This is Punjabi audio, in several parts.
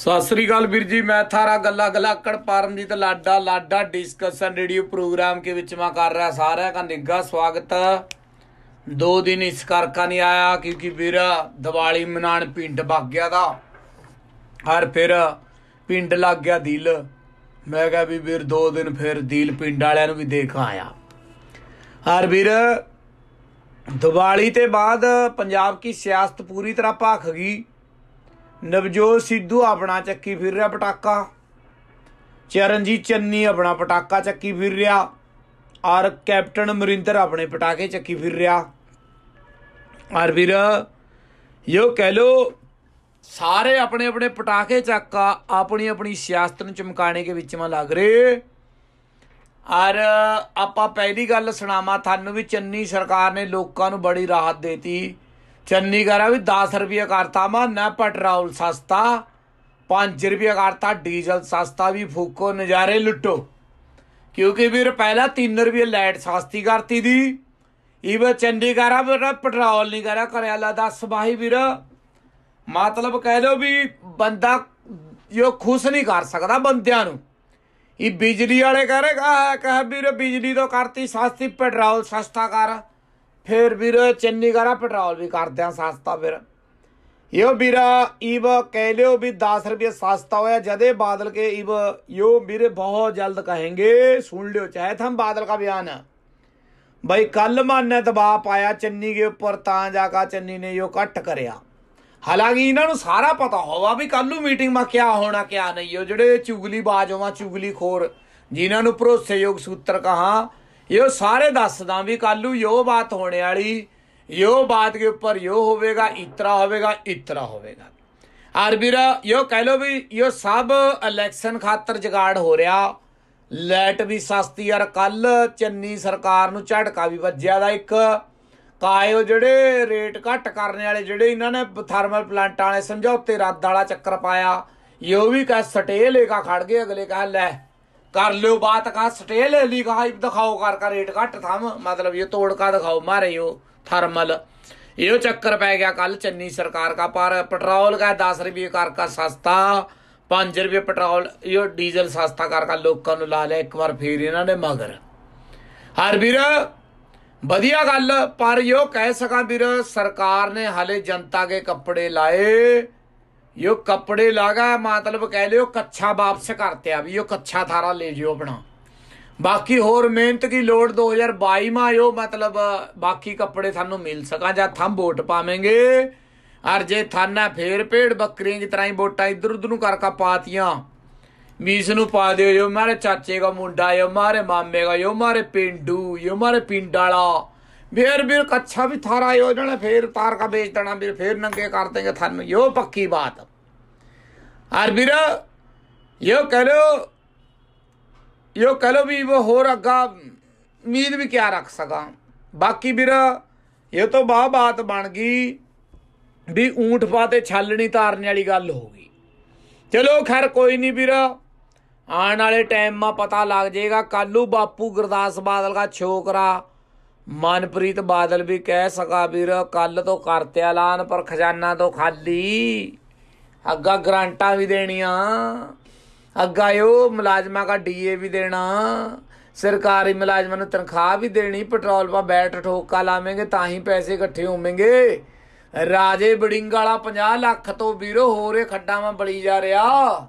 ਸਤਿ ਸ੍ਰੀ ਅਕਾਲ ਵੀਰ ਜੀ ਮੈਂ ਥਾਰਾ ਗੱਲਾ ਗਲਾਕੜ ਪਰਮਜੀਤ ਲਾਡਾ ਲਾਡਾ ਡਿਸਕਸ਼ਨ ਰੇਡੀਓ ਪ੍ਰੋਗਰਾਮ ਕੇ ਵਿੱਚ ਮੈਂ ਕਰ ਰਿਹਾ ਸਾਰਿਆਂ ਦਾ ਨਿੱਘਾ ਸਵਾਗਤ ਦੋ ਦਿਨ ਇਸ ਕਰਕਾ ਨਹੀਂ ਆਇਆ ਕਿਉਂਕਿ ਵੀਰਾ ਦੀਵਾਲੀ ਮਨਾਣ ਪਿੰਡ ਵਗ ਗਿਆ ਦਾ ਹਰ ਫਿਰ ਪਿੰਡ ਲੱਗ ਗਿਆ ਦਿਲ ਮੈਂ ਕਿਹਾ ਵੀ ਵੀਰ ਦੋ ਦਿਨ ਫਿਰ ਦਿਲ ਪਿੰਡ ਵਾਲਿਆਂ ਨੂੰ ਵੀ ਦੇਖ ਆਇਆ ਹਰ ਵੀਰ ਦੀਵਾਲੀ ਤੇ ਬਾਅਦ ਪੰਜਾਬ ਕੀ ਸਿਆਸਤ ਪੂਰੀ ਤਰ੍ਹਾਂ ਭਾਖ ਗਈ ਨਵਜੋਤ ਸਿੱਧੂ ਆਪਣਾ ਚੱਕੀ ਫਿਰ ਰਿਹਾ ਪਟਾਕਾ ਚਰਨਜੀਤ ਚੰਨੀ ਆਪਣਾ ਪਟਾਕਾ ਚੱਕੀ ਫਿਰ ਰਿਹਾ ਔਰ ਕੈਪਟਨ ਅਮਰਿੰਦਰ ਆਪਣੇ ਪਟਾਕੇ ਚੱਕੀ ਫਿਰ ਰਿਹਾ ਔਰ ਵੀਰ ਯੋ ਕਹਿ ਲੋ ਸਾਰੇ ਆਪਣੇ ਆਪਣੇ ਪਟਾਕੇ ਚੱਕਾ ਆਪਣੀ ਆਪਣੀ ਸਿਆਸਤ ਨੂੰ ਚਮਕਾਣੇ ਦੇ ਵਿੱਚ ਮਾ ਲੱਗ ਰਹੇ ਔਰ ਆਪਾਂ ਪਹਿਲੀ ਗੱਲ ਸੁਣਾਵਾ ਤੁਹਾਨੂੰ ਵੀ ਚੰਨੀ ਸਰਕਾਰ ਨੇ ਲੋਕਾਂ ਨੂੰ ਬੜੀ ਰਾਹਤ ਦੇਤੀ ਚੰਡੀਗੜ੍ਹ ਵੀ 10 ਰੁਪਏ ਕਰਤਾ ਨਾ ਪੈਟਰੋਲ ਸਸਤਾ 5 ਰੁਪਏ ਕਰਤਾ ਡੀਜ਼ਲ ਸਸਤਾ ਵੀ ਫੂਕੋ ਨਜ਼ਾਰੇ ਲੁੱਟੋ ਕਿਉਂਕਿ ਵੀਰ ਪਹਿਲਾਂ 3 ਰੁਪਏ ਲਾਈਟ ਸਸਤੀ ਕਰਤੀ ਦੀ ਇਵੇਂ ਚੰਡੀਗੜ੍ਹ ਵੀਰ ਪੈਟਰੋਲ ਨਹੀਂ ਕਰਿਆ ਕਰਿਆ ਲਾ 10 ਬਾਈ ਵੀਰ ਮਤਲਬ ਕਹਿ ਲੋ ਵੀ ਬੰਦਾ ਜੋ ਖੁਸ਼ ਨਹੀਂ ਕਰ ਸਕਦਾ ਬੰਦਿਆਂ ਨੂੰ ਇਹ ਬਿਜਲੀ ਵਾਲੇ ਕਹੇ ਕਹ ਵੀਰ ਬਿਜਲੀ ਤੋਂ ਕਰਤੀ ਸਸਤੀ ਪੈਟਰੋਲ ਸਸਤਾ ਕਰ ਫਿਰ ਵੀਰ ਚੰਨੀ ਘਰਾ ਪੈਟਰੋਲ ਵੀ ਕਰਦੇ ਆ ਸਸਤਾ ਫਿਰ ਯੋ ਵੀਰਾ ਈਵ ਕਹਿ ਲਿਓ ਵੀ 10 ਰੁਪਏ ਸਸਤਾ ਹੋਇਆ ਜਦੇ ਬਾਦਲ ਕੇ ਈਵ ਯੋ ਵੀਰੇ ਬਹੁਤ ਜਲਦ ਕਹਾਂਗੇ ਸੁਣ ਲਿਓ ਚਾਹੇ ਥਮ ਬਾਦਲ ਕਾ ਬਿਆਨ ਭਾਈ ਕੱਲ ਮਾਨੇ ਦਬਾ ਪਾਇਆ ਚੰਨੀ ਦੇ ਉੱਪਰ ਤਾਂ ਜਾ ਕੇ ਚੰਨੀ ਨੇ ਯੋ ਕੱਟ ਕਰਿਆ ਹਾਲਾਂਕਿ ਇਹਨਾਂ ਨੂੰ ਸਾਰਾ ਪਤਾ ਹੋਵਾ ਵੀ ਕੱਲ ਨੂੰ ਮੀਟਿੰਗ ਮਾ ਕੀ ਹੋਣਾ ਕੀ ਨਹੀਂ ਉਹ ਜਿਹੜੇ ਚੁਗਲੀ ਹੋਵਾ ਚੁਗਲੀ ਖੋਰ ਜਿਨ੍ਹਾਂ ਨੂੰ ਭਰੋਸੇਯੋਗ ਸੂਤਰ ਕਹਾ ਇਹ ਸਾਰੇ ਦੱਸਦਾ ਵੀ ਕੱਲੂ ਯੋ ਬਾਤ ਹੋਣੇ ਵਾਲੀ ਯੋ ਬਾਤ ਦੇ ਉੱਪਰ ਯੋ ਹੋਵੇਗਾ ਇਤਰਾ ਹੋਵੇਗਾ ਇਤਰਾ ਹੋਵੇਗਾ ਆਰ ਵੀਰਾ ਯੋ ਕਹਿ ਲੋ ਵੀ ਯੋ ਸਭ ਇਲੈਕਸ਼ਨ ਖਾਤਰ ਜਗਾੜ ਹੋ ਰਿਹਾ ਲੈਟ ਵੀ ਸਸਤੀ ਯਾਰ ਕੱਲ ਚੰਨੀ ਸਰਕਾਰ ਨੂੰ ਝਟਕਾ ਵੀ ਵੱਜਿਆ ਦਾ ਇੱਕ ਕਾਇਓ ਜਿਹੜੇ ਰੇਟ ਘਟ ਕਰਨ ਵਾਲੇ ਜਿਹੜੇ ਇਹਨਾਂ ਨੇ ਥਰਮਲ ਪਲਾਂਟਾਂ ਵਾਲੇ ਸਮਝੌਤੇ ਰੱਦ ਵਾਲਾ ਚੱਕਰ ਪਾਇਆ ਯੋ ਵੀ ਕਹ ਸਟੇ ਲੈ ਕੇ ਖੜ ਗਏ ਅਗਲੇ ਕਹ ਲੈ ਕਰ ਲਿਓ ਬਾਤ ਕਾ ਸਟੇਲ ਲੀ ਕਾ ਦਿਖਾਓ ਕਰ ਕਰ ਰੇਟ ਘਟ ਥਮ ਮਤਲਬ ਇਹ ਤੋੜ ਕਾ ਦਿਖਾਓ ਮਾਰੇ ਹੋ ਥਰਮਲ ਇਹ ਚੱਕਰ ਪੈ ਗਿਆ ਕੱਲ ਚੰਨੀ ਸਰਕਾਰ ਕਾ ਪਰ ਪੈਟਰੋਲ ਕਾ 10 ਰੁਪਏ ਕਰ ਕਾ ਸਸਤਾ 5 ਰੁਪਏ ਪੈਟਰੋਲ ਇਹ ਡੀਜ਼ਲ ਸਸਤਾ ਕਰ ਕਾ ਲੋਕਾਂ ਨੂੰ ਲਾ ਲਿਆ ਇੱਕ ਵਾਰ ਫੇਰ ਇਹਨਾਂ ਨੇ ਮਗਰ ਹਰ ਵੀਰ ਵਧੀਆ ਗੱਲ ਪਰ ਇਹੋ ਕਹਿ ਸਕਾਂ ਵੀਰ ਸਰਕਾਰ ਨੇ ਹਲੇ ਜਨਤਾ ਦੇ ਕੱਪੜੇ ਲਾਏ यो कपड़े लगा मतलब कह लियो कच्छा वापस ਆ ਵੀ ਯੋ ਕੱਛਾ ਥਾਰਾ ਲੈ ਜਿਓ ਆਪਣਾ ਬਾਕੀ ਹੋਰ ਮਿਹਨਤ ਕੀ ਲੋੜ 2022 ਮਾ ਯੋ ਮਤਲਬ ਬਾਕੀ ਕੱਪੜੇ ਸਾਨੂੰ ਮਿਲ ਸਕਾਂ ਜਾਂ ਥੰਮ ਵੋਟ ਪਾਵੇਂਗੇ ਅਰ ਜੇ ਥਾਨਾ ਫੇਰ ਪੇੜ ਬੱਕਰੀਆਂ ਦੀ ਤਰ੍ਹਾਂ ਹੀ ਵੋਟਾਂ ਇਧਰ ਉਧਰ ਨੂੰ ਕਰਕਾ ਪਾਤੀਆਂ ਮੀਸ ਨੂੰ ਪਾ ਦਿਓ ਯੋ ਮਾਰੇ ਚਾਚੇ ਦਾ ਮੁੰਡਾ ਯੋ ਮਾਰੇ ਮਾਮੇ ਦਾ ਯੋ ਮਾਰੇ ਪਿੰਡੂ ਯੋ ਮਾਰੇ ਪਿੰਡ ਵਾਲਾ ਫੇਰ ਵੀਰ ਕੱਛਾ ਵੀ ਥਾਰਾ ਹੋ ਜਾਣਾ ਫੇਰ ਤਾਰ ਕਾ ਵੇਚ ਦੇਣਾ ਵੀਰ ਫੇਰ ਨੰਗੇ ਕਰ ਦੇਗੇ ਤੁਹਾਨੂੰ ਇਹ ਪੱਕੀ ਬਾਤ ਆਰ ਵੀਰ ਇਹ ਕਹ ਲੋ ਇਹ ਕਹ ਲੋ ਵੀ ਉਹ ਹੋਰ ਅੱਗਾ ਉਮੀਦ ਵੀ ਕਿਆ ਰੱਖ ਸਕਾਂ ਬਾਕੀ ਵੀਰ ਇਹ ਤੋਂ ਬਾ ਬਾਤ ਬਣ ਗਈ ਵੀ ਊਂਠ ਪਾ ਤੇ ਛਾਲਣੀ ਤਾਰਨ ਵਾਲੀ ਗੱਲ ਹੋ ਗਈ ਚਲੋ ਖੈਰ ਕੋਈ ਨਹੀਂ ਵੀਰ ਆਉਣ ਵਾਲੇ ਟਾਈਮ 'ਮਾ ਪਤਾ ਲੱਗ ਜਾਏਗਾ ਕੱਲੂ ਬਾਪੂ ਗੁਰਦਾਸ ਬਾਦਲ ਦਾ ਛੋਕਰਾ ਮਨਪ੍ਰੀਤ ਬਾਦਲ ਵੀ ਕਹਿ ਸਕਾ ਵੀਰ ਕੱਲ ਤੋਂ ਕਰਤੇ ਐਲਾਨ ਪਰ ਖਜ਼ਾਨਾ ਤੋਂ ਖਾਲੀ ਅੱਗਾ ਗਰੰਟਾਂ ਵੀ ਦੇਣੀਆਂ ਅੱਗਾ ਉਹ ਮੁਲਾਜ਼ਮਾਂ ਦਾ ਡੀਏ ਵੀ ਦੇਣਾ ਸਰਕਾਰੀ ਮੁਲਾਜ਼ਮਾਂ ਨੂੰ ਤਨਖਾਹ ਵੀ ਦੇਣੀ ਪੈਟਰੋਲ ਪਾ ਬੈਟ ਠੋਕਾ ਲਾਵੇਂਗੇ ਤਾਂ ਹੀ ਪੈਸੇ ਇਕੱਠੇ ਹੋਵੇਂਗੇ ਰਾਜੇ ਬੜਿੰਗ ਵਾਲਾ 50 ਲੱਖ ਤੋਂ ਵੀਰੋ ਹੋਰੇ ਵਾਂ ਬਲੀ ਜਾ ਰਿਹਾ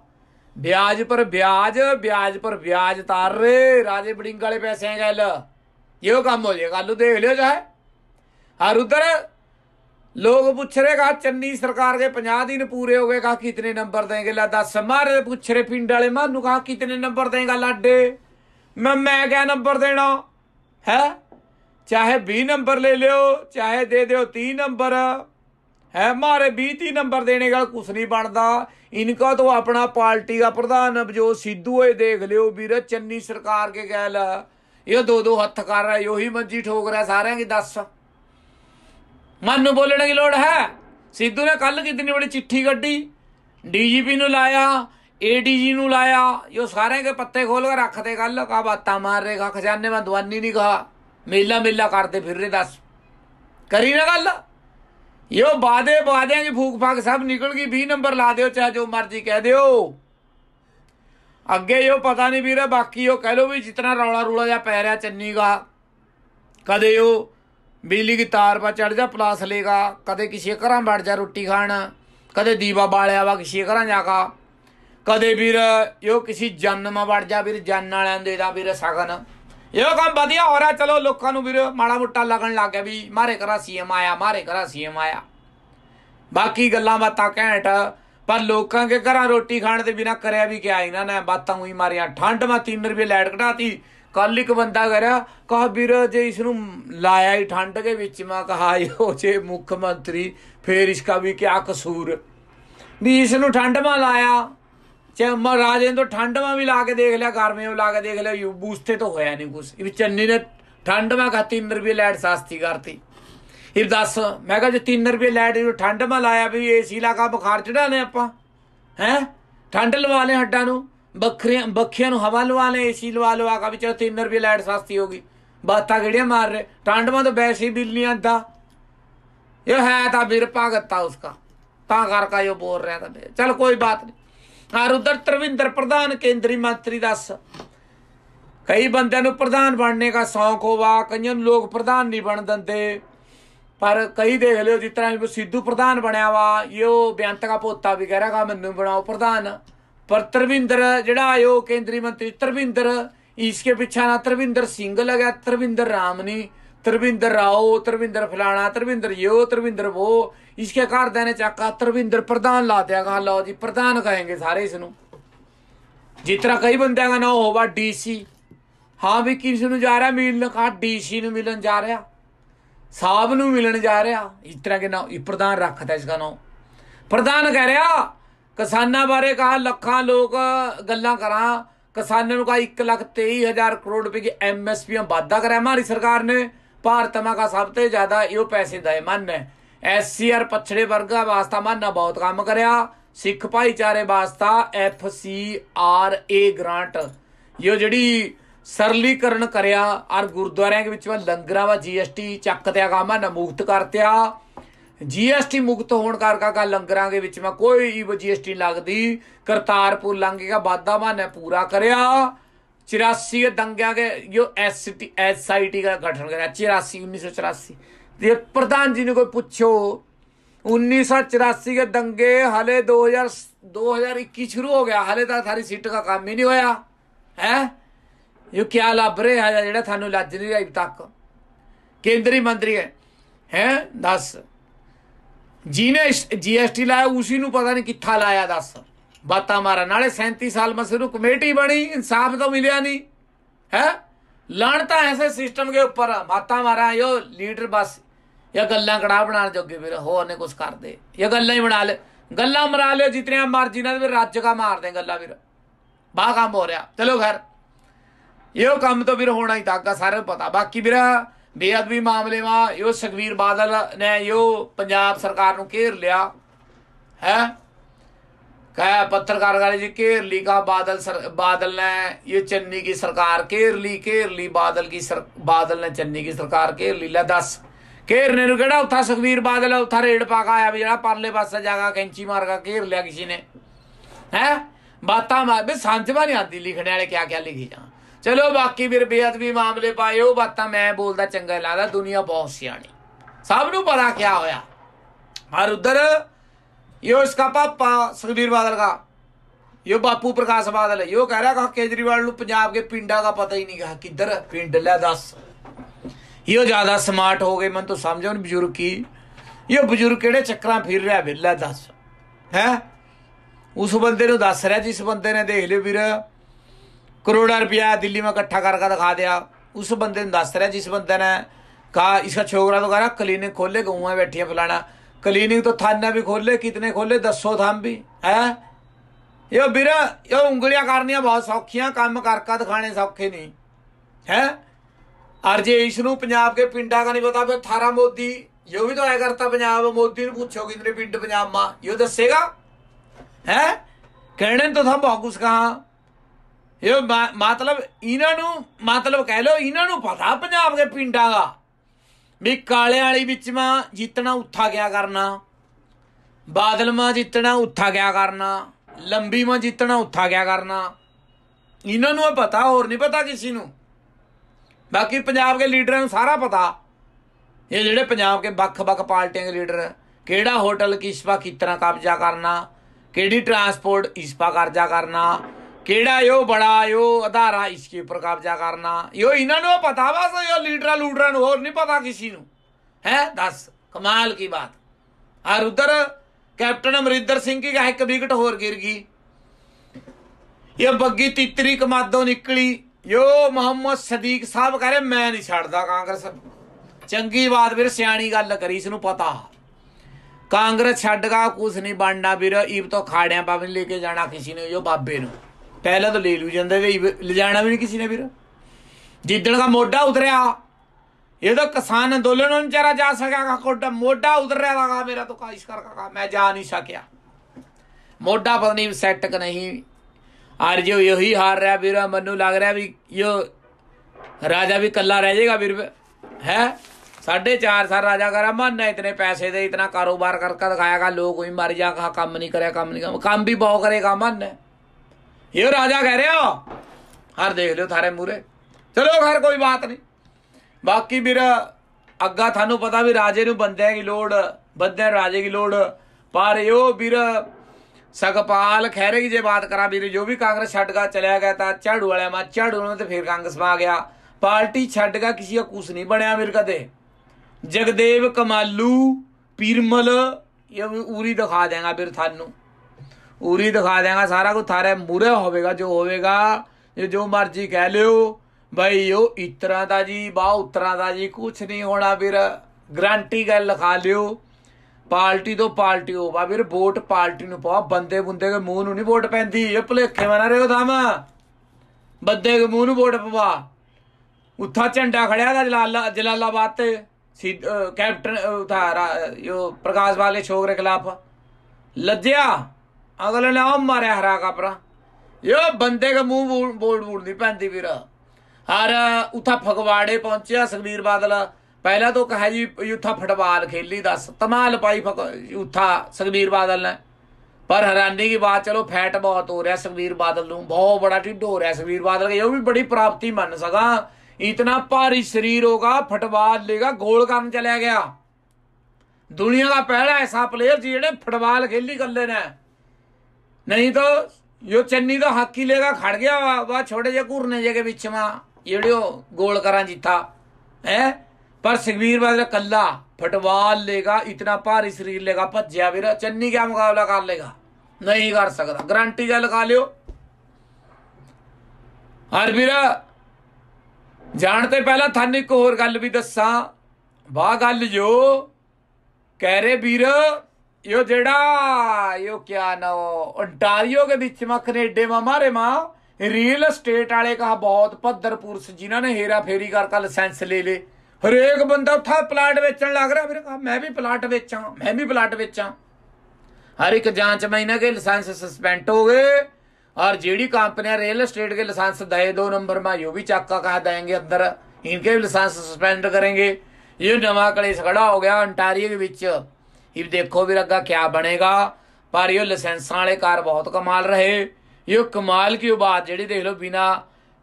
ਵਿਆਜ ਪਰ ਵਿਆਜ ਵਿਆਜ ਪਰ ਵਿਆਜ ਤਾਰ ਰੇ ਰਾਜੇ ਬੜਿੰਗ ਵਾਲੇ ਪੈਸੇ ਗੱਲ ਜੇ ਉਹ ਕੰਮ ਹੋ ਜੇ ਗੱਲ ਦੇਖ ਲਿਓ ਚਾਹੇ ਹਰ ਉਧਰ ਲੋਗ ਪੁੱਛ ਰਹੇ ਕਾ ਚੰਨੀ ਸਰਕਾਰ ਦੇ 50 ਦਿਨ ਪੂਰੇ ਹੋ ਗਏ ਕਾ ਕਿਤਨੇ ਨੰਬਰ ਦੇਂਗੇ ਲਾ 10 ਮਾਰੇ ਪੁੱਛ ਰਹੇ ਪਿੰਡ ਵਾਲੇ ਮਾਨੂੰ ਕਾ ਕਿਤਨੇ ਨੰਬਰ ਦੇਂਗਾ ਲਾਡੇ ਮੈਂ ਮੈਂ ਕਿਆ ਨੰਬਰ ਦੇਣਾ ਹੈ ਚਾਹੇ 20 ਨੰਬਰ ਲੈ ਲਿਓ ਚਾਹੇ ਦੇ ਦਿਓ 30 ਨੰਬਰ ਹੈ ਮਾਰੇ 20 30 ਨੰਬਰ ਦੇਣੇ ਗਾ ਕੁਛ ਨਹੀਂ ਬਣਦਾ ਇਨਕਾ ਤੋਂ ਆਪਣਾ ਪਾਰਟੀ ਦਾ ਪ੍ਰਧਾਨ ਜੋ ਸਿੱਧੂ ਏ ਦੇਖ ਲਿਓ ਵੀਰ ਚੰਨੀ ਸਰਕਾਰ ਕੇ ਗੈਲ ਇਹ ਦੋ ਦੋ ਹੱਥ ਕਰ ਰਿਹਾ ਇਹੀ ਮੰਜੀ ਠੋਕ ਰਿਹਾ ਸਾਰਿਆਂ ਦੀ ਦੱਸ ਮਨ ਨੂੰ ਬੋਲਣ ਦੀ ਲੋੜ ਹੈ ਸਿੱਧੂ ਨੇ ਕੱਲ ਕਿੰਨੀ ਵੱਡੀ ਚਿੱਠੀ ਕੱਢੀ ਡੀਜੀਪੀ ਨੂੰ ਲਾਇਆ ਏਡੀਜੀ ਨੂੰ ਲਾਇਆ ਇਹ ਸਾਰਿਆਂ ਕੇ ਪੱਤੇ ਖੋਲ ਕੇ ਰੱਖਦੇ ਗੱਲ ਕਾ ਬਾਤਾਂ ਮਾਰ ਰਹੇ ਕਾ ਖਜ਼ਾਨੇ ਮੈਂ ਦਵਾਨੀ ਨਹੀਂ ਕਹਾ ਮੇਲਾ ਮੇਲਾ ਕਰਦੇ ਫਿਰ ਰਹੇ ਦੱਸ ਕਰੀ ਨਾ ਗੱਲ ਇਹ ਬਾਦੇ ਬਾਦਿਆਂ ਦੀ ਫੂਕ ਫਾਕ ਸਭ ਨਿਕਲ ਗਈ 20 ਨੰਬਰ ਲਾ ਦਿਓ ਚਾਹੇ ਜੋ ਮਰਜ਼ੀ ਕਹਿ ਦਿਓ ਅੱਗੇ ਜੋ ਪਤਾ ਨਹੀਂ ਵੀਰੇ ਬਾਕੀ ਉਹ ਕਹਿ ਲੋ ਵੀ ਜਿਤਨਾ ਰੌਲਾ ਰੂਲਾ ਜਾਂ ਪੈ ਰਿਹਾ ਚੰਨੀਗਾ ਕਦੇ ਉਹ ਬਿਜਲੀ ਦੀ ਤਾਰ 'ਪਾ ਚੜ ਜਾ ਪਲਾਸ ਲੇਗਾ ਕਦੇ ਕਿਸੇ ਘਰਾਂ ਵੜ ਜਾ ਰੋਟੀ ਖਾਣ ਕਦੇ ਦੀਵਾ ਬਾਲਿਆ ਵਾ ਕਿਸੇ ਘਰਾਂ ਜਾਗਾ ਕਦੇ ਵੀਰ ਇਹੋ ਕਿਸੇ ਜਨਮ ਵੜ ਜਾ ਵੀਰ ਜਨ ਵਾਲਿਆਂ ਦੇ ਦਾ ਵੀਰ ਸਗਨ ਇਹੋ ਕੰਮ ਵਧੀਆ ਹੋ ਰਿਹਾ ਚਲੋ ਲੋਕਾਂ ਨੂੰ ਵੀਰ ਮਾੜਾ ਮੁੱਟਾ ਲੱਗਣ ਲੱਗ ਗਿਆ ਵੀ ਮਾਰੇ ਕਰਾ ਸੀਐਮ ਆਇਆ ਮਾਰੇ ਕਰਾ ਸੀਐਮ ਆਇਆ ਬਾਕੀ ਗੱਲਾਂ ਬਾਤਾਂ ਘੈਂਟ ਪਰ ਲੋਕਾਂ ਦੇ ਘਰਾਂ ਰੋਟੀ ਖਾਣ ਦੇ ਬਿਨਾ ਕਰਿਆ ਵੀ ਕਿਆ ਇਹਨਾਂ ਨੇ ਬਾਤਾਂ ਉਹੀ ਮਾਰੀਆਂ ਠੰਡ ਮਾਂ 3 ਰੁਪਏ ਲੈਟ ਘਟਾਤੀ ਕੱਲ ਇੱਕ ਬੰਦਾ ਕਰਿਆ ਕਹ ਵੀਰ ਜੇ ਇਸ ਨੂੰ ਲਾਇਆ ਹੀ ਠੰਡ ਦੇ ਵਿੱਚ ਮਾਂ ਕਹਾ ਜੋ ਜੇ ਮੁੱਖ ਮੰਤਰੀ ਫੇਰ ਇਸ ਕਾ ਵੀ ਕਿਆ ਕਸੂਰ ਵੀ ਇਸ ਨੂੰ ਠੰਡ ਮਾਂ ਲਾਇਆ ਜੇ ਰਾਜੇ ਨੂੰ ਠੰਡ ਮਾਂ ਵੀ ਲਾ ਕੇ ਦੇਖ ਲਿਆ ਗਰਮੀਆਂ ਲਾ ਕੇ ਦੇਖ ਲਿਆ ਯੂ ਬੂਸਤੇ ਤੋਂ ਹੋਇਆ ਨਹੀਂ ਕੁਝ ਇਹ ਚੰਨੀ ਨੇ ਠੰਡ ਮਾਂ ਕਾ 3 ਰੁਪਏ ਲੈਟ ਸਸਤੀ ਕਰਤੀ ਇਹ ਦੱਸ ਮੈਂ ਕਹਾਂ ਜੇ 3 ਰੁਪਏ ਲੈਟ ਨੂੰ ਠੰਡ ਮਾ ਲਾਇਆ ਵੀ ਏਸੀ ਲਾ ਕਾ ਬੁਖਾਰ ਚੜਾਣੇ ਆਪਾਂ ਹੈ ਠੰਡ ਲਵਾ ਲੈ ਹੱਡਾਂ ਨੂੰ ਬੱਕਰੀਆਂ ਬੱਖੀਆਂ ਨੂੰ ਹਵਾ ਲਵਾ ਲੈ ਏਸੀ ਲਵਾ ਲਵਾ ਕਾ ਵੀ 3 ਰੁਪਏ ਲੈਟ ਸਸਤੀ ਹੋ ਗਈ ਬਾਤਾਂ ਕਿਹੜੀਆਂ ਮਾਰ ਰਹੇ ਠੰਡ ਮਾ ਤਾਂ ਵੈਸੇ ਬਿੱਲ ਨਹੀਂ ਆਂਦਾ ਇਹ ਹੈ ਤਾਂ ਵੀਰ ਭਗਤ ਤਾਂ ਉਸਕਾ ਤਾਂ ਕਰਕੇ ਇਹ ਬੋਲ ਰਿਹਾ ਤਾਂ ਚਲ ਕੋਈ ਬਾਤ ਨਹੀਂ ਹਰ ਉਧਰ ਤਰਵਿੰਦਰ ਪ੍ਰਧਾਨ ਕੇਂਦਰੀ ਮੰਤਰੀ ਦੱਸ ਕਈ ਬੰਦਿਆਂ ਨੂੰ ਪ੍ਰਧਾਨ ਬਣਨੇ ਦਾ ਸ਼ੌਂਕ ਹੋਵਾ ਕਈਆਂ ਨੂੰ ਲੋਕ ਪ੍ਰਧਾਨ ਨਹੀਂ ਬਣ ਦਿੰਦੇ ਪਰ ਕਈ ਦੇਖ ਲਿਓ ਜਿਸ ਤਰ੍ਹਾਂ ਸਿੱਧੂ ਪ੍ਰਧਾਨ ਬਣਿਆ ਵਾ ਇਹੋ ਦਾ ਪੋਤਾ ਵੀ ਕਹਿ ਰਿਹਾਗਾ ਮੈਨੂੰ ਬਣਾਓ ਪ੍ਰਧਾਨ ਪਰ ਤਰਵਿੰਦਰ ਜਿਹੜਾ ਆਇਓ ਕੇਂਦਰੀ ਮੰਤਰੀ ਤਰਵਿੰਦਰ ਇਸਕੇ ਪਿੱਛਾ ਨਾ ਤਰਵਿੰਦਰ ਸਿੰਘ ਲਗਾ ਤਰਵਿੰਦਰ ਰਾਮਨੀ ਤਰਵਿੰਦਰ ਰਾਓ ਤਰਵਿੰਦਰ ਫਲਾਣਾ ਤਰਵਿੰਦਰ ਯੋ ਤਰਵਿੰਦਰ ਵੋ ਇਸਕੇ ਘਰਦਿਆਂ ਨੇ ਚੱਕਾ ਤਰਵਿੰਦਰ ਪ੍ਰਧਾਨ ਲਾ ਦਿਆ ਗਾ ਲਓ ਜੀ ਪ੍ਰਧਾਨ ਕਹਾਂਗੇ ਸਾਰੇ ਇਸ ਨੂੰ ਜਿਤਰਾ ਕਈ ਬੰਦਿਆਂ ਦਾ ਨਾ ਹੋਵਾ ਡੀਸੀ ਹਾਂ ਵੀ ਕਿਸ ਨੂੰ ਜਾ ਰਿਹਾ ਮਿਲਣ ਕਾ ਡੀਸੀ ਨੂੰ ਮਿਲਣ ਜਾ ਰਿਹਾ ਸਾਬ ਨੂੰ ਮਿਲਣ ਜਾ ਰਿਹਾ ਇਸ ਤਰ੍ਹਾਂ ਕੇ ਨਾ ਪ੍ਰਧਾਨ ਰੱਖਦਾ ਇਸ ਦਾ ਨਾਮ ਪ੍ਰਧਾਨ ਕਹਿ ਰਿਹਾ ਕਿਸਾਨਾਂ ਬਾਰੇ ਕਹਾ ਲੱਖਾਂ ਲੋਕ ਗੱਲਾਂ ਕਰਾਂ ਕਿਸਾਨਾਂ ਨੂੰ ਕਹਾ 1 ਲੱਖ 23000 ਕਰੋੜ ਰੁਪਏ ਦੀ ਐਮਐਸਪੀ ਆ ਵਾਅਦਾ ਕਰਿਆ ਮਾਰੀ ਸਰਕਾਰ ਨੇ ਭਾਰਤ ਮਾ ਕਾ ਸਭ ਤੋਂ ਜ਼ਿਆਦਾ ਇਹੋ ਪੈਸੇ ਦਏ ਮੰਨ ਹੈ ਐਸਸੀਆਰ ਪਛੜੇ ਵਰਗਾ ਵਾਸਤਾ ਮੰਨਾ ਬਹੁਤ ਕੰਮ ਕਰਿਆ ਸਿੱਖ ਭਾਈਚਾਰੇ ਵਾਸਤਾ ਐਫਸੀਆਰਏ ਗ੍ਰਾਂਟ ਇਹ ਜਿਹੜੀ ਸਰਲੀਕਰਨ ਕਰਿਆ ਔਰ ਗੁਰਦੁਆਰਿਆਂ ਦੇ ਵਿੱਚ ਮੈਂ ਲੰਗਰਾਂ ਵਾ ਜੀਐਸਟੀ ਚੱਕ ਤੇ ਆਗਾਮਾ ਨਮੁਕਤ ਕਰਤਿਆ ਜੀਐਸਟੀ ਮੁਕਤ ਹੋਣ ਕਰ ਕਾ ਲੰਗਰਾਂ ਦੇ ਵਿੱਚ ਮੈਂ ਕੋਈ ਵੀ ਜੀਐਸਟੀ ਲੱਗਦੀ ਕਰਤਾਰਪੁਰ ਦਾ ਵਾਦਾ ਮਾਨੇ ਪੂਰਾ ਕਰਿਆ 84 ਦੰਗਿਆਂ ਦੇ ਜੋ ਐਸਟੀ ਐਸਆਈਟੀ ਦਾ ਗਠਨ ਕਰਿਆ 84 1984 ਤੇ ਪ੍ਰਧਾਨ ਜੀ ਨੂੰ ਕੋਈ ਪੁੱਛੋ 1984 ਦੇ ਦੰਗੇ ਹਲੇ 2000 2021 ਸ਼ੁਰੂ ਹੋ ਗਿਆ ਹਲੇ ਤਾਂ ਸਾਰੀ ਸੀਟ ਦਾ ਕੰਮ ਹੀ ਨਹੀਂ ਹੋਇਆ ਹੈ ਇਹ ਕਿਆ ਲੱਭ ਰਿਹਾ ਹੈ ਜਿਹੜਾ ਤੁਹਾਨੂੰ ਲੱਜ ਨਹੀਂ ਰਹੀ ਤੱਕ ਕੇਂਦਰੀ ਮੰਤਰੀ ਹੈ ਹੈ ਦੱਸ ਜੀਨੇ ਜੀਐਸਟੀ ਲਾਇਆ ਉਸੇ ਨੂੰ ਪਤਾ ਨਹੀਂ ਕਿੱਥਾ ਲਾਇਆ ਦੱਸ ਬਾਤਾਂ ਮਾਰਾ ਨਾਲੇ 37 ਸਾਲ ਮਸੇ ਨੂੰ ਕਮੇਟੀ ਬਣੀ ਇਨਸਾਫ ਤਾਂ ਮਿਲਿਆ ਨਹੀਂ ਹੈ ਤਾਂ ਐਸੇ ਸਿਸਟਮ ਦੇ ਉੱਪਰ ਬਾਤਾਂ ਮਾਰਾ ਯੋ ਲੀਡਰ ਬਸ ਇਹ ਗੱਲਾਂ ਕੜਾ ਬਣਾਣ ਜੋਗੇ ਫਿਰ ਹੋਰ ਨੇ ਕੁਝ ਕਰਦੇ ਇਹ ਗੱਲਾਂ ਹੀ ਬਣਾ ਲੈ ਗੱਲਾਂ ਮਰਾ ਲਿਓ ਜਿਤਨੇ ਮਰਜ਼ੀ ਨਾਲ ਵੀ ਰੱਜ ਕਾ ਮਾਰ ਦੇ ਗੱਲਾਂ ਵੀਰ ਬਾਹ ਕੰਮ ਹੋ ਰਿਹਾ ਚਲੋ ਘਰ ਇਹੋ ਕੰਮ ਤੋਂ ਵੀਰ ਹੋਣਾ ਹੀ ਤਾਂਗਾ ਸਾਰਿਆਂ ਨੂੰ ਪਤਾ ਬਾਕੀ ਵੀਰ ਬੇਅਦਬੀ ਮਾਮਲੇ ਵਾ ਇਹੋ ਸੁਖਵੀਰ ਬਾਦਲ ਨੇ ਇਹੋ ਪੰਜਾਬ ਸਰਕਾਰ ਨੂੰ ਘੇਰ ਲਿਆ ਹੈ ਕਾ ਪੱਤਰਕਾਰ ਵਾਲੇ ਜੀ ਘੇਰ ਲਈ ਕਾ ਬਾਦਲ ਬਾਦਲ ਨੇ ਇਹ ਚੰਨੀ ਦੀ ਸਰਕਾਰ ਘੇਰ ਲਈ ਘੇਰ ਲਈ ਬਾਦਲ ਦੀ ਬਾਦਲ ਨੇ ਚੰਨੀ ਦੀ ਸਰਕਾਰ ਘੇਰ ਲਈ ਲੈ ਦੱਸ ਘੇਰਨੇ ਨੂੰ ਕਿਹੜਾ ਉੱਥਾ ਸੁਖਵੀਰ ਬਾਦਲ ਉੱਥਾ ਰੇਡ ਪਾ ਕੇ ਆਇਆ ਵੀ ਜਿਹੜਾ ਪਰਲੇ ਪਾਸੇ ਜਾਗਾ ਕੈਂਚੀ ਮਾਰ ਕੇ ਘੇਰ ਲਿਆ ਕਿਸੇ ਨੇ ਹੈ ਬਾਤਾਂ ਮੈਂ ਸੰਜਵਾ ਨਹੀਂ ਆਂਦੀ ਲਿਖਣ ਵਾਲੇ ਕਿਆ ਕਿਆ ਲਿਖੀ ਜਾਂ ਚਲੋ ਬਾਕੀ ਵੀਰ ਬੇਅਦਬੀ ਮਾਮਲੇ ਪਾਏ ਉਹ ਬਾਤਾਂ ਮੈਂ ਬੋਲਦਾ ਚੰਗਾ ਲੱਗਦਾ ਦੁਨੀਆ ਬਹੁਤ ਸਿਆਣੀ ਸਭ ਨੂੰ ਪਤਾ ਕੀ ਹੋਇਆ ਹਰ ਉਧਰ यो इसका ਪਾਪਾ ਸੁਖਬੀਰ ਬਾਦਲ ਦਾ यो ਬਾਪੂ ਪ੍ਰਕਾਸ਼ ਬਾਦਲ यो ਕਹਿ ਰਿਹਾ ਕਿ ਕੇਜਰੀਵਾਲ ਨੂੰ ਪੰਜਾਬ ਦੇ ਪਿੰਡਾਂ ਦਾ ਪਤਾ ਹੀ ਨਹੀਂ ਗਾ ਕਿੱਧਰ ਪਿੰਡ ਲੈ ਦੱਸ ਇਹੋ ਜ਼ਿਆਦਾ ਸਮਾਰਟ ਹੋ ਗਏ ਮਨ ਤੋਂ ਸਮਝੋ ਨਹੀਂ ਬਜ਼ੁਰਗ ਕੀ ਇਹ ਬਜ਼ੁਰਗ ਕਿਹੜੇ ਚੱਕਰਾਂ ਫਿਰ ਰਿਹਾ ਲੈ ਦੱਸ ਹੈ ਉਸ ਬੰਦੇ ਨੂੰ ਦੱਸ ਰਿਹਾ ਜਿਸ ਬੰਦੇ ਨੇ ਦੇਖ ਲਿਓ ਵੀਰ करोड़ा रुपया दिल्ली में इकट्ठा करके दिखा दिया उस बंदे ने दस रहा जिस बंद ने कहा इसका छोकरा तो कह रहा क्लिनिक खोल ले गऊ बैठी है फलाना क्लिनिक तो थाना भी खोल कितने खोले दसो थाम भी है यो बीरा यो उंगलियां करनिया बहुत सौखियां काम करका दिखाने सौखे नहीं है और जे इसनू पंजाब के पिंडा का नहीं पता फिर थारा मोदी यो भी तो ऐ करता पंजाब मोदी ने पूछो कितने पिंड पंजाब मां यो दसेगा है कहने तो था बहुत कुछ कहा ਇਹ ਮਤਲਬ ਇਹਨਾਂ ਨੂੰ ਮਤਲਬ ਕਹਿ ਲਓ ਇਹਨਾਂ ਨੂੰ ਪਤਾ ਪੰਜਾਬ ਦੇ ਪਿੰਡਾਂ ਦਾ ਵੀ ਕਾਲੇ ਵਾਲੀ ਵਿੱਚ ਮਾ ਜਿੱਤਣਾ ਉੱਠਾ ਗਿਆ ਕਰਨਾ ਬਾਦਲ ਮਾ ਜਿੱਤਣਾ ਉੱਠਾ ਗਿਆ ਕਰਨਾ ਲੰਬੀ ਮਾ ਜਿੱਤਣਾ ਉੱਠਾ ਗਿਆ ਕਰਨਾ ਇਹਨਾਂ ਨੂੰ ਪਤਾ ਹੋਰ ਨਹੀਂ ਪਤਾ ਕਿਸੇ ਨੂੰ ਬਾਕੀ ਪੰਜਾਬ ਦੇ ਲੀਡਰਾਂ ਨੂੰ ਸਾਰਾ ਪਤਾ ਇਹ ਜਿਹੜੇ ਪੰਜਾਬ ਦੇ ਵੱਖ-ਵੱਖ ਪਾਰਟੀਆਂ ਦੇ ਲੀਡਰ ਕਿਹੜਾ ਹੋਟਲ ਕਿਸ ਪਾ ਕਿਤਨਾ ਕਬਜ਼ਾ ਕਰਨਾ ਕਿਹੜੀ ਟਰਾਂਸਪੋਰਟ ਇਸ ਪਾ ਕਰਜ਼ਾ ਕਰਨਾ केड़ा यो बड़ा यो अदारा इसके ऊपर कब्जा करना यो इन्होंने पता बस यो लीडरा लूडरा और नहीं पता किसी है दस कमाल की बात और उधर कैप्टन अमरिंदर सिंह की गायक विकेट होर गिर गई ये बग्गी तीतरी कमादो निकली यो मोहम्मद सदीक साहब कह रहे मैं नहीं छड़ता कांग्रेस ਚੰਗੀ ਬਾਤ ਵੀਰ ਸਿਆਣੀ ਗੱਲ ਕਰੀ ਇਸ ਨੂੰ ਪਤਾ ਕਾਂਗਰਸ ਛੱਡ ਗਾ ਕੁਛ ਨਹੀਂ ਬਣਨਾ ਵੀਰ ਈਬ ਤੋਂ ਖਾੜਿਆਂ ਪਾਵਨ ਲੈ ਕੇ ਜਾਣਾ ਕਿਸੇ ਨੂੰ ਪਹਿਲਾਂ ਤਾਂ ਲੈ ਲੂ ਜਾਂਦੇ ਲੈ ਲਿਜਾਣਾ ਵੀ ਨਹੀਂ ਕਿਸੇ ਨੇ ਵੀਰ ਜਿੱਦਣ ਦਾ ਮੋਢਾ ਉਤਰਿਆ ਇਹ ਤਾਂ ਕਿਸਾਨ ਅੰਦੋਲਨ ਨੂੰ ਚਾਰਾ ਜਾ ਸਕਾਗਾ ਕੋਡਾ ਮੋਢਾ ਉਤਰਿਆ ਲਗਾ ਮੇਰਾ ਤਾਂ ਕਾਇਸ ਕਰ ਕਾ ਮੈਂ ਜਾ ਨਹੀਂ ਸਕਿਆ ਮੋਢਾ ਪਤਾ ਨਹੀਂ ਸੈੱਟ ਕ ਨਹੀਂ ਅਰ ਜੋ ਯਹੀ ਹਾਰ ਰਿਹਾ ਵੀਰ ਮੈਨੂੰ ਲੱਗ ਰਿਹਾ ਵੀ ਇਹ ਰਾਜਾ ਵੀ ਕੱਲਾ ਰਹਿ ਜਾਏਗਾ ਵੀਰ ਹੈ ਸਾਢੇ 4 ਸਾਲ ਰਾਜਾ ਕਰਾ ਮੰਨਾ ਇਤਨੇ ਪੈਸੇ ਦੇ ਇਤਨਾ ਕਾਰੋਬਾਰ ਕਰਕੇ ਦਿਖਾਇਆਗਾ ਲੋਕ ਵੀ ਮਰ ਜਾ ਕੰਮ ਨਹੀਂ ਕਰਿਆ ਕੰਮ ਨਹੀਂ ਕੰਮ ਵੀ ਬਹੁ ਕਰੇਗਾ ਮੰਨਾ ਇਹ ਰਾਜਾ ਕਹਿ ਰਿਹਾ ਹਰ ਦੇਖ ਲਿਓ ਥਾਰੇ ਮੂਰੇ ਚਲੋ ਘਰ ਕੋਈ ਬਾਤ ਨਹੀਂ ਬਾਕੀ ਵੀਰ ਅੱਗਾ ਤੁਹਾਨੂੰ ਪਤਾ ਵੀ ਰਾਜੇ ਨੂੰ ਬੰਦਿਆਂ ਦੀ ਲੋੜ ਬੰਦਿਆਂ ਰਾਜੇ ਦੀ ਲੋੜ ਪਰ ਇਹੋ ਵੀਰ ਸਗਪਾਲ ਖੈਰੇ ਦੀ ਜੇ ਬਾਤ ਕਰਾਂ ਵੀਰ ਜੋ ਵੀ ਕਾਂਗਰਸ ਛੱਡ ਗਿਆ ਚਲਿਆ ਗਿਆ ਤਾਂ ਝਾੜੂ ਵਾਲਿਆਂ ਮਾ ਝਾੜੂ ਨੂੰ ਤੇ ਫਿਰ ਕਾਂਗਰਸ ਮਾ ਗਿਆ ਪਾਰਟੀ ਛੱਡ ਗਿਆ ਕਿਸੇ ਦਾ ਕੁਛ ਨਹੀਂ ਬਣਿਆ ਵੀਰ ਕਦੇ ਜਗਦੇਵ ਕਮਾਲੂ ਪੀਰਮਲ ਇਹ ਉਰੀ ਦਿਖਾ ਦੇਗਾ ਵੀਰ ਤੁਹਾਨੂੰ ਉਰੀ ਦਿਖਾ ਦੇਗਾ ਸਾਰਾ ਕੁ ਥਾਰੇ ਮੂਰੇ ਹੋਵੇਗਾ ਜੋ ਹੋਵੇਗਾ ਜੇ ਜੋ ਮਰਜੀ ਕਹਿ ਲਿਓ ਭਾਈ ਉਹ ਇਤਰਾ ਦਾ ਜੀ ਬਾ ਉਤਰਾ ਦਾ ਜੀ ਕੁਛ ਨਹੀਂ ਹੋਣਾ ਵੀਰ ਗਰੰਟੀ ਗੱਲ ਲਿਖਾ ਲਿਓ ਪਾਰਟੀ ਤੋਂ ਪਾਰਟੀ ਹੋਵਾ ਵੀਰ ਵੋਟ ਪਾਰਟੀ ਨੂੰ ਪਾ ਬੰਦੇ ਬੁੰਦੇ ਦੇ ਮੂੰਹ ਨੂੰ ਨਹੀਂ ਵੋਟ ਪੈਂਦੀ ਇਹ ਭਲੇਖੇ ਮਾਰ ਰਹੇ ਹੋ ਧਾਮਾ ਬੰਦੇ ਦੇ ਮੂੰਹ ਨੂੰ ਵੋਟ ਪਵਾ ਉੱਥਾ ਝੰਡਾ ਖੜਿਆ ਦਾ ਜਲਾਲਾ ਜਲਾਲਾਬਾਦ ਤੇ ਕੈਪਟਨ ਉਤਾਰਾ ਇਹ ਪ੍ਰਕਾਸ਼ ਵਾਲੇ ਛੋਗਰੇ ਖਿਲਾਫ ਲੱਜਿਆ ਅਗਲੇ ਨੇ ਉਹ ਮਾਰਿਆ ਹਰਾ ਕਪਰਾ ਇਹ ਬੰਦੇ ਦਾ ਮੂੰਹ ਬੋਲ ਬੋਲ ਨਹੀਂ ਪੈਂਦੀ ਵੀਰ ਹਰ ਉਥਾ ਫਗਵਾੜੇ ਪਹੁੰਚਿਆ ਸੁਖਬੀਰ ਬਾਦਲ ਪਹਿਲਾਂ ਤੋਂ ਕਹਾ ਜੀ ਉਥਾ ਫਟਬਾਲ ਖੇਲੀ ਦੱਸ ਤਮਾਲ ਪਾਈ ਫਕ ਉਥਾ ਸੁਖਬੀਰ ਬਾਦਲ ਨੇ ਪਰ ਹਰਾਨੀ ਦੀ ਬਾਤ ਚਲੋ ਫੈਟ ਬਹੁਤ ਹੋ ਰਿਹਾ ਸੁਖਬੀਰ ਬਾਦਲ ਨੂੰ ਬਹੁਤ ਬੜਾ ਢਿੱਡ ਹੋ ਰਿਹਾ ਸੁਖਬੀਰ ਬਾਦਲ ਇਹ ਵੀ ਬੜੀ ਪ੍ਰਾਪਤੀ ਮੰਨ ਸਕਾਂ ਇਤਨਾ ਭਾਰੀ ਸਰੀਰ ਹੋਗਾ ਫਟਬਾਲ ਲੇਗਾ ਗੋਲ ਕਰਨ ਚਲਿਆ ਗਿਆ ਦੁਨੀਆ ਦਾ ਪਹਿਲਾ ਐਸਾ ਪਲੇਅਰ ਜਿਹੜੇ ਫਟਬਾਲ ਖੇਲੀ ਕੱਲੇ ਨੇ ਨਹੀਂ ਤਾਂ ਜੋ ਚੰਨੀ ਦਾ ਹੱਕ ਲੇਗਾ ਖੜ ਗਿਆ ਵਾ ਵਾ ਛੋੜੇ ਜੇ ਘੁਰਨੇ ਜੇ ਕੇ ਵਿੱਚ ਮਾ ਜਿਹੜਿਓ ਗੋਲ ਕਰਾਂ ਜਿੱਤਾ ਹੈ ਪਰ ਸੁਖਵੀਰ ਬਾਦਲ ਕੱਲਾ ਫਟਵਾਲ ਲੇਗਾ ਇਤਨਾ ਭਾਰੀ ਸਰੀਰ ਲੇਗਾ ਭੱਜਿਆ ਵੀਰ ਚੰਨੀ ਕਿਆ ਮੁਕਾਬਲਾ ਕਰ ਲੇਗਾ ਨਹੀਂ ਕਰ ਸਕਦਾ ਗਾਰੰਟੀ ਗੱਲ ਲਗਾ ਲਿਓ ਹਰ ਵੀਰ ਜਾਣ ਤੇ ਪਹਿਲਾਂ ਥਾਨ ਇੱਕ ਹੋਰ ਗੱਲ ਵੀ ਦੱਸਾਂ ਵਾਹ ਗੱਲ ਜੋ ਕਹਿ ਰੇ ਵੀਰ ਯੋ ਜਿਹੜਾ ਯੋ ਕਿਆ ਨੋ ਅੰਟਾਰੀਓ ਦੇ ਵਿੱਚ ਮਾ ਕੈਨੇਡੇ ਮਾ ਮਾਰੇ ਮਾ ਰੀਅਲ ਏਸਟੇਟ ਵਾਲੇ ਕਹਾ ਬਹੁਤ ਪੱਧਰ ਪੁਰਸ ਜਿਨ੍ਹਾਂ ਨੇ ਹੀਰਾ ਫੇਰੀ ਕਰਕੇ ਲਾਇਸੈਂਸ ਲੈ ਲੇ ਹਰੇਕ ਬੰਦਾ ਉੱਥਾ ਪਲਾਟ ਵੇਚਣ ਲੱਗ ਰਿਹਾ ਫਿਰ ਮੈਂ ਵੀ ਪਲਾਟ ਵੇਚਾਂ ਮੈਂ ਵੀ ਪਲਾਟ ਵੇਚਾਂ ਹਰ ਇੱਕ ਜਾਂਚ ਮਹੀਨਾ ਕੇ ਲਾਇਸੈਂਸ ਸਸਪੈਂਡ ਹੋ ਗਏ ਔਰ ਜਿਹੜੀ ਕੰਪਨੀਆਂ ਰੀਅਲ ਏਸਟੇਟ ਦੇ ਲਾਇਸੈਂਸ ਦਏ ਦੋ ਨੰਬਰ ਮਾ ਯੋ ਵੀ ਚੱਕਾ ਕਹਾ ਦੇਣਗੇ ਅੰਦਰ ਇਨਕੇ ਵੀ ਲਾਇਸੈਂਸ ਸਸਪੈਂਡ ਕਰਨਗੇ ਇਹ ਨਵਾਂ ਕਲੇਸ਼ ਖੜਾ ਹੋ ਗਿਆ ਅੰਟਾਰੀਓ ਦੇ ਵਿੱਚ ਇਹ ਦੇਖੋ ਵੀ ਰੱਗਾ ਕਿਆ ਬਣੇਗਾ ਪਰ ਇਹ ਲਾਇਸੈਂਸਾਂ ਵਾਲੇ ਕਾਰ ਬਹੁਤ ਕਮਾਲ ਰਹੇ ਇਹ ਕਮਾਲ ਕੀ ਬਾਤ ਜਿਹੜੀ ਦੇਖ ਲਓ ਬਿਨਾ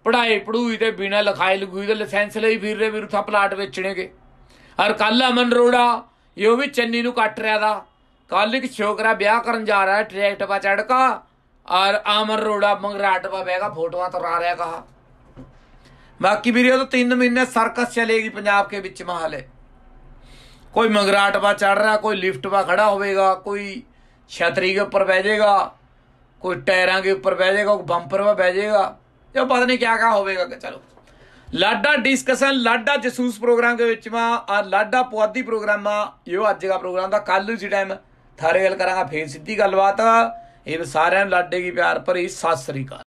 ਪੜਾਈ ਪੜੂਈ ਤੇ ਬਿਨਾ ਲਿਖਾਈ ਲਗੂਈ ਤੇ ਲਾਇਸੈਂਸ ਲਈ ਵੀਰ ਦੇ ਵਿਰੁੱਥਾ ਪਲਾਟ ਵੇਚਣਗੇ ਔਰ ਕੱਲ ਅਮਨ ਰੋੜਾ ਇਹ ਵੀ ਚੰਨੀ ਨੂੰ ਕੱਟ ਰਿਆ ਦਾ ਕੱਲ ਇੱਕ ਛੋਕਰਾ ਵਿਆਹ ਕਰਨ ਜਾ ਰਿਹਾ ਟਰੈਕਟ ਪਾ ਚੜਕਾ ਔਰ ਅਮਨ ਰੋੜਾ ਮੰਗਰਾਟ ਪਾ ਬੈਗਾ ਫੋਟੋਆਂ ਤਰਾ ਰਿਹਾ ਕਹਾ बाकी वीडियो तो तीन महीने सर्कस चलेगी पंजाब के बीच में हाल है ਕੋਈ ਮੰਗਰਾਟ ਵਾ ਚੜ ਰਿਹਾ ਕੋਈ ਲਿਫਟ ਵਾ ਖੜਾ ਹੋਵੇਗਾ ਕੋਈ ਛਤਰੀ ਦੇ ਉੱਪਰ ਬਹਿ ਜਾਏਗਾ ਕੋਈ ਟਾਇਰਾਂ ਦੇ ਉੱਪਰ ਬਹਿ ਜਾਏਗਾ ਕੋਈ ਬੰਪਰ ਵਾ ਬਹਿ ਜਾਏਗਾ ਇਹ ਪਤਾ ਨਹੀਂ ਕਿਆ ਕਾ ਹੋਵੇਗਾ ਕਿ ਚਲੋ ਲਾਡਾ ਡਿਸਕਸ਼ਨ ਲਾਡਾ ਜਸੂਸ ਪ੍ਰੋਗਰਾਮ ਦੇ ਵਿੱਚ ਮਾ ਆ ਲਾਡਾ ਪੁਆਧੀ ਪ੍ਰੋਗਰਾਮ ਆ ਇਹ ਅੱਜ ਦਾ ਪ੍ਰੋਗਰਾਮ ਦਾ ਕੱਲ ਉਸੇ ਟਾਈਮ ਥਾਰੇ ਗੱਲ ਕਰਾਂਗਾ ਫੇਰ ਸਿੱਧੀ ਗੱਲਬਾਤ ਇਹ ਸਾਰਿਆਂ ਨੂੰ ਲਾਡੇ ਦੀ ਪਿਆਰ ਭਰੀ ਸਤਿ ਸ੍ਰੀ ਅਕਾਲ